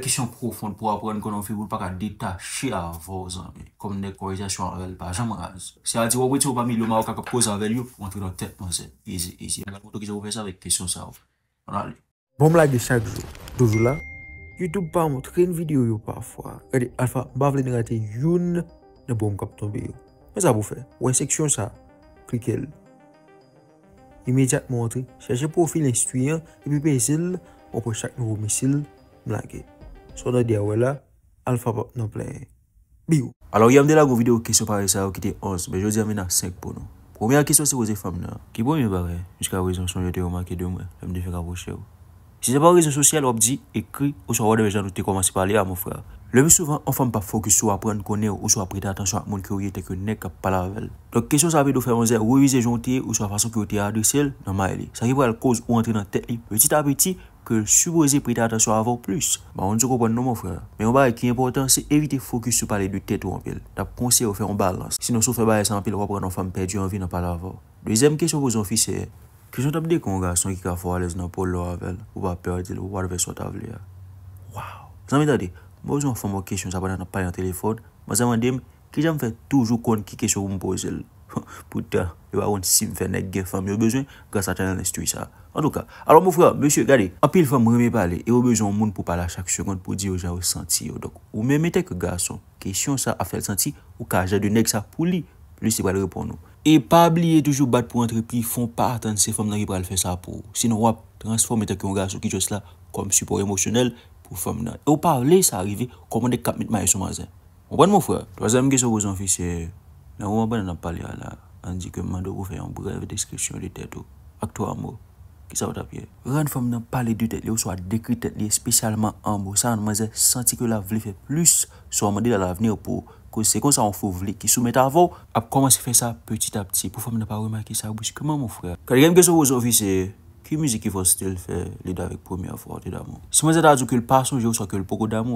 kisyon profonde pou apren konon fiwou pa ka detache a vo zan mi kom ne korizasyon anvel pa jam raz se a di wap weti w pa mi loma w ka kap kouz anvel yo pou mwen tri do tèp mwen se, easy, easy mwen a kontou ki jè w pe sa vek kisyon sa w bon mwen lage de chak djou, djoujou la Youtube pa mwot kren videyo yo pa fwa, kade alfa mba vle negate youn de bon kap tombe yo mwen sa wou fe, wè seksyon sa klike l imediat mwote, chaje profil instituyen, epi pe zil mwen pochak nou v misil, mwage Swa nan diya wè la, alfa bop nan pleye. Biu. Alors yamde la gwo video kèsyon pare sa yo ki te 11, be jò di amè nan 5 pò nou. Proumya kèsyon se wè zè fèm nan, ki pou bon mè barè, mishka wè zon son jote ou makè de ou mè, fèm de fèk a bò chè ou. Si se pa wè zon sosyèl wè bè di, ekri, ou sa wè de mè jan ou te komansi pale a mò frè. Le mè souvan, an fèm pa fòküs ou apren kone ou non, ou sou ap prete atensyon ak moun ki ou ye teke nek ap palavel. Lò k ke souboze prete atasyon avou plus. Ba, anjou koupan nou mou fran. Men yon baye ki important se evite fokus sou pale du tèt ou anpil. Ta p konser ou fe yon balans. Sinon soufe baye san anpil wapre nan fam perdi anvi nan pale avou. Dezem kesyon pou zon fi se, kesyon tap dek anga son ki ka fwo alez nan pol lor avel, ou pa perdi l wad ve sot avli ya. Waw! Zanme ta de, mou zon fwo mou kesyon zapanen nan pale nan telefon, ma zanme dem, kesyon fwe toujou kon ki kesyon pou mboz el. Poutan, yo a yon sim fè nèk gè fèm yo bejwen, gwa sa tè nè lè stuy sa. En tout ka, alò mou frè, mè sè, gade, apil fèm mwè mè pale, yo bejwen moun pou pale a chak sèkond pou di yo jè ou santi yo. Ou mè mè tèk gà son, kèsyon sa a fè lè santi, ou ka jè dè nèk sa pou li, lè si pral repon nou. E pab liye toujou bat pou antrepi, fon partan se fèm nan ki pral fè sa pou. Sinon wap transform mè tèk yon gà son ki jòs la, kom support emosyonel pou f En wou an ban nan pali an la, an di ke mandou pou fè yon brev deskriksyon li tèt ou, ak tou an mou, ki sa wot apye. Ran fèm nan pali di tèt li ou sou a dekri tèt li spesyalman an mou, sa an ma zè senti ki ou la vli fè plus, sou an mandi la la vni ou pou konsekonsan ou fò vli ki sou met an vò, ap komanse fè sa peti ta peti, pou fèm nan pa remaki sa wou, si keman mou frè. Kade genm gè sou vò zò vi se, ki mizi ki fò stèl fè lid avèk pòmè an fò, ti da mou? Si ma zè ta adjou ki l'pason, jè ou sou akè l'poko dam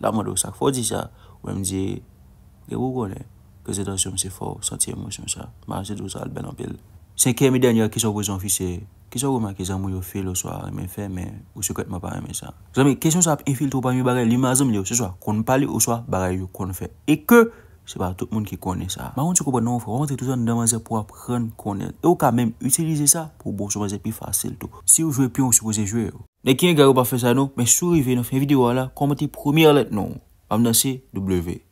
La mou de ou sak fò di sa, ou m di, gè gò gò lè, gè zè dansi ou m se fò, santi emosyon sa, m a jè d'ou sa al bèn anpil. Sen kè mi den, yò a kèchò wè zan fi se, kèchò wè m a kèchò m wè yò fil ou so, m fè mè, ou se kèt m a parè mè sa. Zan mi, kèchò m sa ap infiltrou pa yò barè, li ma zèm lè ou se so, kon palè ou so, barè yò kon fè, e kè, Se pa, tout moun ki konen sa. Ma moun chokou pa nou, fwantre tout an nan ma zè pou apren konen. E ou ka menm, utilize sa pou bon sou ma zè pi fasil tou. Si ou jwè pi, ou sou jwè jwè yo. Nè ki nè garou pa fwè sa nou, men sou rive nan fwen video wala, kon mwen ti promi alet nou. Am nan si, W.